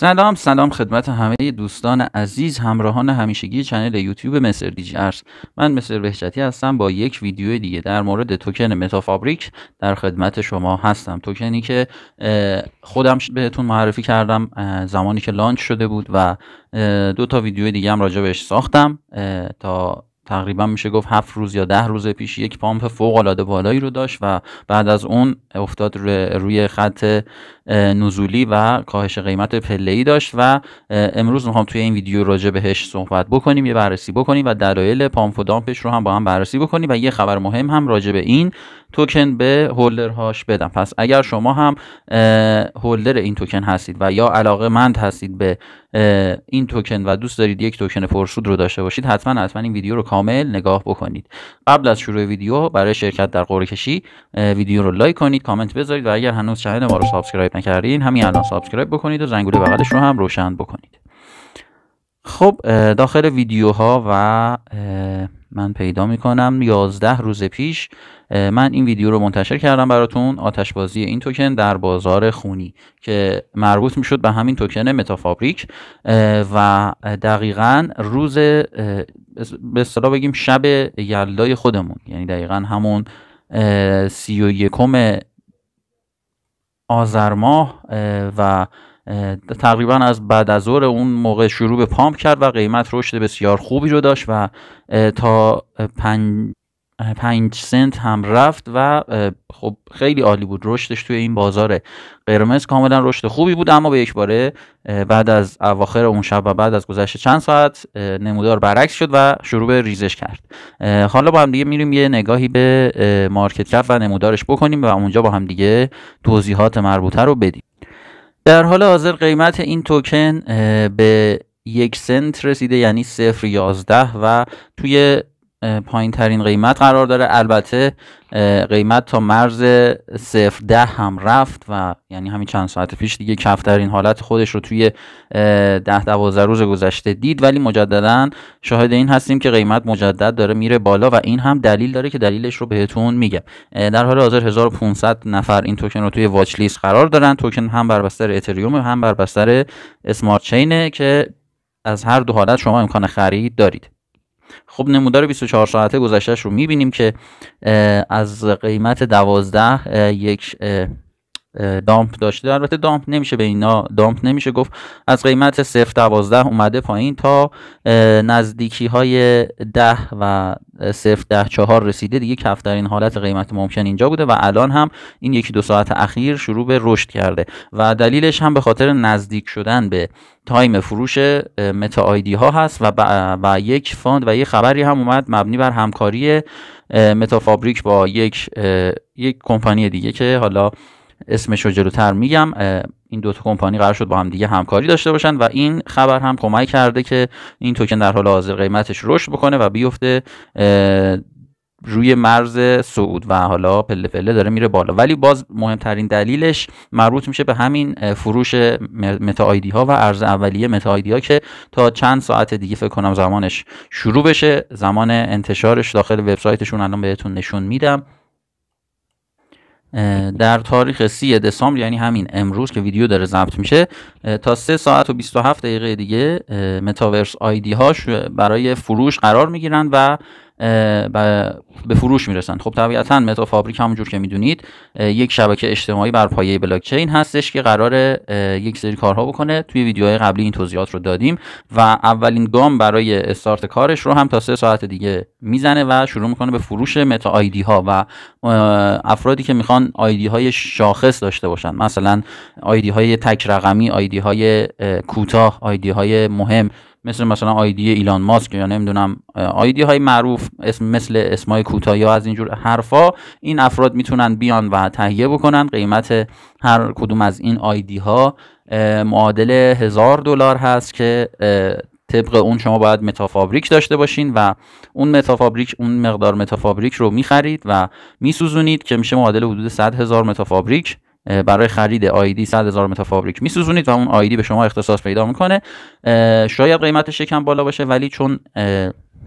سلام سلام خدمت همه دوستان عزیز همراهان همیشگی چنل یوتیوب مصر دیجرز من مصر بهجتی هستم با یک ویدیو دیگه در مورد توکن متافابریک در خدمت شما هستم توکنی که خودم بهتون معرفی کردم زمانی که لانچ شده بود و دو تا ویدیو دیگه هم راجع بهش ساختم تا تقریبا میشه گفت هفت روز یا ده روز پیش یک پامپ فوق العاده بالایی رو داشت و بعد از اون افتاد روی خط نزولی و کاهش قیمت پله ای داشت و امروز میخوام توی این ویدیو راجع بهش صحبت بکنیم یه بررسی بکنیم و دلایل پامپ و دامپش رو هم با هم بررسی بکنیم و یه خبر مهم هم راجع به این توکن به هولدرهاش بدم پس اگر شما هم هولدر این توکن هستید و یا علاقه مند هستید به این توکن و دوست دارید یک توکن پرسود رو داشته باشید حتما حتما این ویدیو رو کامل نگاه بکنید قبل از شروع ویدیو برای شرکت در قرعه کشی ویدیو رو لایک کنید کامنت بذارید و اگر هنوز چنل ما رو سابسکرایب نکردین همین الان سابسکرایب بکنید و زنگوله بغلش رو هم روشن بکنید خب داخل ویدیوها و من پیدا میکنم 11 روز پیش من این ویدیو رو منتشر کردم براتون بازی این توکن در بازار خونی که مربوط میشد به همین توکن متافابریک و دقیقا روز به اصطلاح بگیم شب یلدای خودمون یعنی دقیقا همون سی و یکم آذر ماه و تقریبا از بعد از ظهر اون موقع شروع به پامپ کرد و قیمت رشد بسیار خوبی رو داشت و تا پنج, پنج سنت هم رفت و خب خیلی عالی بود رشدش توی این بازار قرمز کاملا رشد خوبی بود اما به یک باره بعد از اواخر اون شب و بعد از گذشت چند ساعت نمودار برعکس شد و شروع به ریزش کرد حالا با هم دیگه میریم یه نگاهی به مارکت کپ و نمودارش بکنیم و اونجا با هم دیگه توضیحات مربوطه رو بدیم در حال حاضر قیمت این توکن به یک سنت رسیده یعنی صفر یازده و توی پایین ترین قیمت قرار داره البته قیمت تا مرز صفر ده هم رفت و یعنی همین چند ساعت پیش دیگه کفترین حالت خودش رو توی ده دوازه روز گذشته دید ولی مجددا شاهد این هستیم که قیمت مجدد داره میره بالا و این هم دلیل داره که دلیلش رو بهتون میگم در حال حاضر 1500 نفر این توکن رو توی واچ لیست قرار دارن توکن هم بر بستر اتریوم هم بر بستر اسمارت چینه که از هر دو حالت شما امکان خرید دارید خب نمودار 24 ساعته گذشتهش رو میبینیم که از قیمت 12 یک دامپ داشته البته دامپ نمیشه به اینا دامپ نمیشه گفت از قیمت 0.12 اومده پایین تا نزدیکی های 10 و 0.14 رسیده دیگه کفترین حالت قیمت ممکن اینجا بوده و الان هم این یکی دو ساعت اخیر شروع به رشد کرده و دلیلش هم به خاطر نزدیک شدن به تایم فروش متا آیدی ها هست و, و یک فاند و یک خبری هم اومد مبنی بر همکاری متافابریک با یک یک کمپانی دیگه که حالا اسمش رو جلوتر میگم این دو تا کمپانی قرار شد با هم دیگه همکاری داشته باشن و این خبر هم کمک کرده که این توکن در حال حاضر قیمتش رشد بکنه و بیفته روی مرز سعود و حالا پله پله داره میره بالا ولی باز مهمترین دلیلش مربوط میشه به همین فروش متا آیدی ها و ارز اولیه متا آیدی ها که تا چند ساعت دیگه فکر کنم زمانش شروع بشه زمان انتشارش داخل وبسایتشون الان بهتون نشون میدم در تاریخ سی دسامبر یعنی همین امروز که ویدیو داره ضبط میشه تا سه ساعت و 27 دقیقه دیگه متاورس آیدی هاش برای فروش قرار میگیرن و به فروش میرسن خب طبیعتا متا فابریک همونجور که میدونید یک شبکه اجتماعی بر پایه بلاک چین هستش که قرار یک سری کارها بکنه توی ویدیوهای قبلی این توضیحات رو دادیم و اولین گام برای استارت کارش رو هم تا سه ساعت دیگه میزنه و شروع میکنه به فروش متا آیدی ها و افرادی که میخوان آیدی های شاخص داشته باشن مثلا آیدی های تک رقمی آیدی های کوتاه آیدی های مهم مثل مثلا آیدی ایلان ماسک یا نمیدونم آیدی های معروف اسم مثل اسمای یا از اینجور حرفا این افراد میتونن بیان و تهیه بکنن قیمت هر کدوم از این آیدی ها معادل هزار دلار هست که طبق اون شما باید متافابریک داشته باشین و اون متافابریک اون مقدار متافابریک رو میخرید و میسوزونید که میشه معادل حدود 100 هزار متافابریک برای خرید آیدی 100 هزار متا فابریک میسوزونید و اون آیدی به شما اختصاص پیدا میکنه شاید قیمتش یکم بالا باشه ولی چون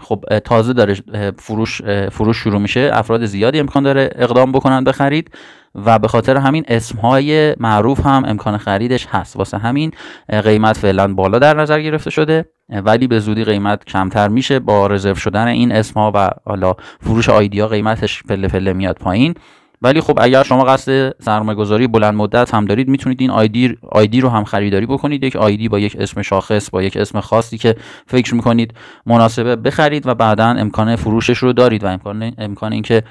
خب تازه داره فروش فروش شروع میشه افراد زیادی امکان داره اقدام بکنن بخرید خرید و به خاطر همین اسم های معروف هم امکان خریدش هست واسه همین قیمت فعلا بالا در نظر گرفته شده ولی به زودی قیمت کمتر میشه با رزرو شدن این اسم و حالا فروش آیدیا قیمتش پله پله میاد پایین ولی خب اگر شما قصد سرمایه گذاری بلند مدت هم دارید میتونید این آیدی رو هم خریداری بکنید یک آیدی با یک اسم شاخص با یک اسم خاصی که فکر میکنید مناسبه بخرید و بعدا امکان فروشش رو دارید و امکان امکان اینکه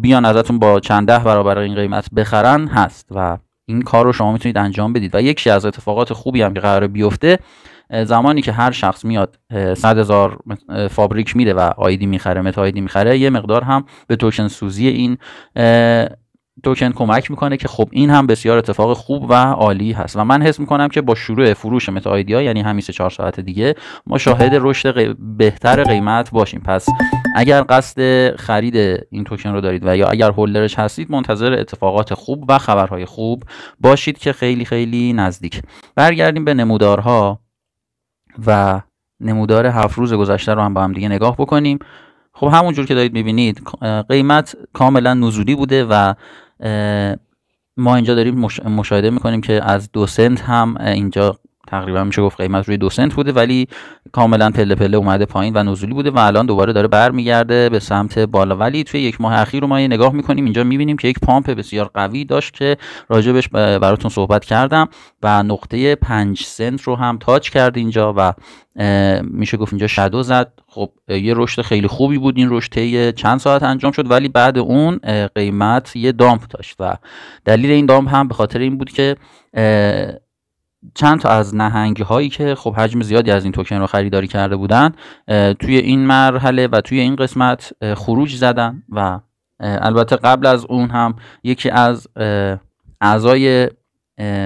بیان ازتون با چند ده برابر این قیمت بخرن هست و این کار رو شما میتونید انجام بدید و یکی از اتفاقات خوبی هم که قرار بیفته زمانی که هر شخص میاد 100 هزار فابریک میده و آیدی میخره متا آیدی میخره یه مقدار هم به توکن سوزی این توکن کمک میکنه که خب این هم بسیار اتفاق خوب و عالی هست و من حس میکنم که با شروع فروش متا ها یعنی همین چهار ساعت دیگه ما شاهد رشد بهتر قیمت باشیم پس اگر قصد خرید این توکن رو دارید و یا اگر هولدرش هستید منتظر اتفاقات خوب و خبرهای خوب باشید که خیلی خیلی نزدیک برگردیم به نمودارها و نمودار هفت روز گذشته رو هم با هم دیگه نگاه بکنیم خب همونجور که دارید میبینید قیمت کاملا نزولی بوده و ما اینجا داریم مشاهده میکنیم که از دو سنت هم اینجا تقریبا میشه گفت قیمت روی دو سنت بوده ولی کاملا پله پله اومده پایین و نزولی بوده و الان دوباره داره برمیگرده به سمت بالا ولی توی یک ماه اخیر رو ما یه نگاه میکنیم اینجا میبینیم که یک پامپ بسیار قوی داشت که راجبش براتون صحبت کردم و نقطه 5 سنت رو هم تاچ کرد اینجا و میشه گفت اینجا شدو زد خب یه رشد خیلی خوبی بود این رشد چند ساعت انجام شد ولی بعد اون قیمت یه دامپ داشت و دلیل این دامپ هم به خاطر این بود که چند تا از نهنگ هایی که خب حجم زیادی از این توکن رو خریداری کرده بودن توی این مرحله و توی این قسمت خروج زدن و البته قبل از اون هم یکی از اعضای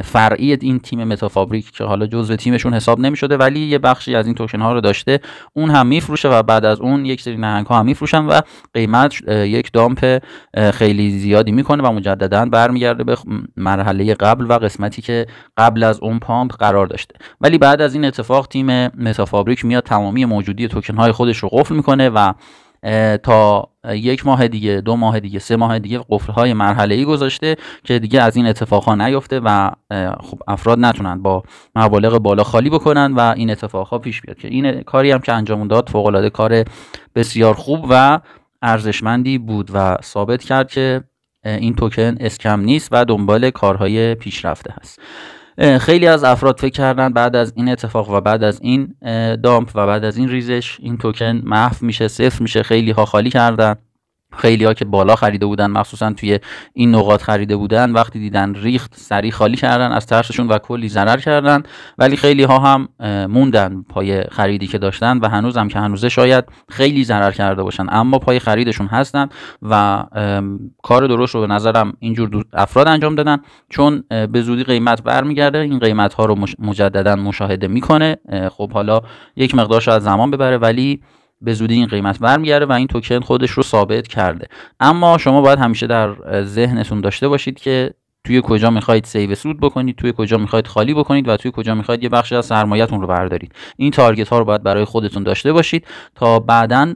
فرعی این تیم متافابریک که حالا جزو تیمشون حساب نمیشده ولی یه بخشی از این توکن ها رو داشته اون هم میفروشه و بعد از اون یک سری نهنگ ها هم میفروشن و قیمت یک دامپ خیلی زیادی میکنه و مجددا برمیگرده به مرحله قبل و قسمتی که قبل از اون پامپ قرار داشته ولی بعد از این اتفاق تیم متافابریک میاد تمامی موجودی توکن های خودش رو قفل میکنه و تا یک ماه دیگه دو ماه دیگه سه ماه دیگه قفلهای مرحله ای گذاشته که دیگه از این اتفاقها نیفته و خب افراد نتونن با مبالغ بالا خالی بکنن و این اتفاقها پیش بیاد که این کاری هم که انجام داد فوق العاده کار بسیار خوب و ارزشمندی بود و ثابت کرد که این توکن اسکم نیست و دنبال کارهای پیشرفته هست خیلی از افراد فکر کردن بعد از این اتفاق و بعد از این دامپ و بعد از این ریزش این توکن محو میشه صفر میشه خیلی ها خالی کردن خیلی ها که بالا خریده بودن مخصوصا توی این نقاط خریده بودن وقتی دیدن ریخت سریع خالی کردن از ترسشون و کلی ضرر کردن ولی خیلی ها هم موندن پای خریدی که داشتن و هنوز هم که هنوزه شاید خیلی ضرر کرده باشن اما پای خریدشون هستن و کار درست رو به نظرم اینجور افراد انجام دادن چون به زودی قیمت برمیگرده این قیمت ها رو مجددا مشاهده میکنه خب حالا یک مقدار شاید زمان ببره ولی به زودی این قیمت برمیگرده و این توکن خودش رو ثابت کرده اما شما باید همیشه در ذهنتون داشته باشید که توی کجا میخواید سیو سود بکنید توی کجا میخواید خالی بکنید و توی کجا میخواید یه بخشی از سرمایهتون رو بردارید این تارگت ها رو باید برای خودتون داشته باشید تا بعدا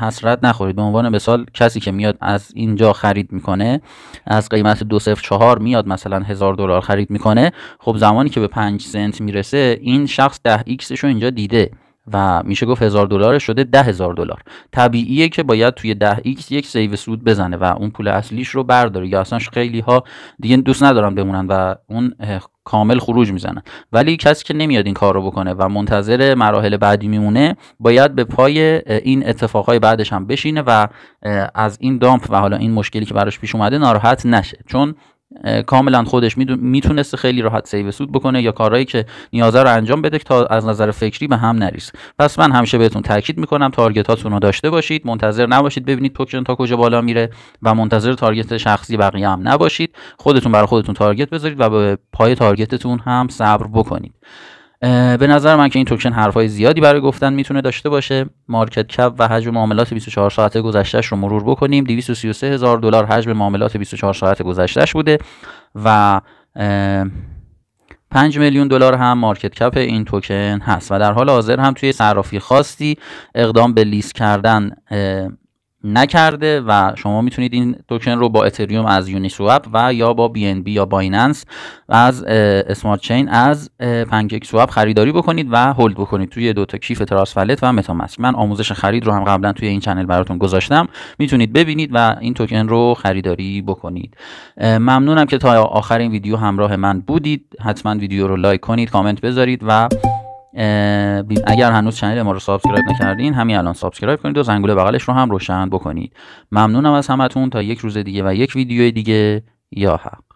حسرت نخورید به عنوان مثال کسی که میاد از اینجا خرید میکنه از قیمت دو 204 میاد مثلا هزار دلار خرید میکنه خب زمانی که به 5 سنت میرسه این شخص 10 ایکسش رو اینجا دیده و میشه گفت هزار دلار شده ده هزار دلار طبیعیه که باید توی ده ایکس یک سیو سود بزنه و اون پول اصلیش رو برداره یا اصلا خیلی ها دیگه دوست ندارن بمونن و اون کامل خروج میزنن ولی کسی که نمیاد این کار رو بکنه و منتظر مراحل بعدی میمونه باید به پای این اتفاقهای بعدش هم بشینه و از این دامپ و حالا این مشکلی که براش پیش اومده ناراحت نشه چون کاملا خودش میتونسته خیلی راحت سیو سود بکنه یا کارهایی که نیازه رو انجام بده تا از نظر فکری به هم نریس پس من همیشه بهتون تاکید میکنم هاتون رو داشته باشید منتظر نباشید ببینید توکن تا کجا بالا میره و منتظر تارگت شخصی بقیه هم نباشید خودتون برای خودتون تارگت بذارید و به پای تارگتتون هم صبر بکنید به نظر من که این توکن حرفای زیادی برای گفتن میتونه داشته باشه مارکت کپ و حجم معاملات 24 ساعت گذشتهش رو مرور بکنیم 233 هزار دلار حجم معاملات 24 ساعت گذشتهش بوده و 5 میلیون دلار هم مارکت کپ این توکن هست و در حال حاضر هم توی صرافی خاصی اقدام به لیست کردن نکرده و شما میتونید این توکن رو با اتریوم از یونیسواب و یا با بی ان بی یا بایننس از اسمارت چین از پنکیک سواب خریداری بکنید و هولد بکنید توی دو کیف تراسفلت و متامسک. من آموزش خرید رو هم قبلا توی این چنل براتون گذاشتم میتونید ببینید و این توکن رو خریداری بکنید ممنونم که تا آخر این ویدیو همراه من بودید حتما ویدیو رو لایک کنید کامنت بذارید و اگر هنوز چنل ما رو سابسکرایب نکردین همین الان سابسکرایب کنید و زنگوله بغلش رو هم روشن بکنید ممنونم از همتون تا یک روز دیگه و یک ویدیو دیگه یا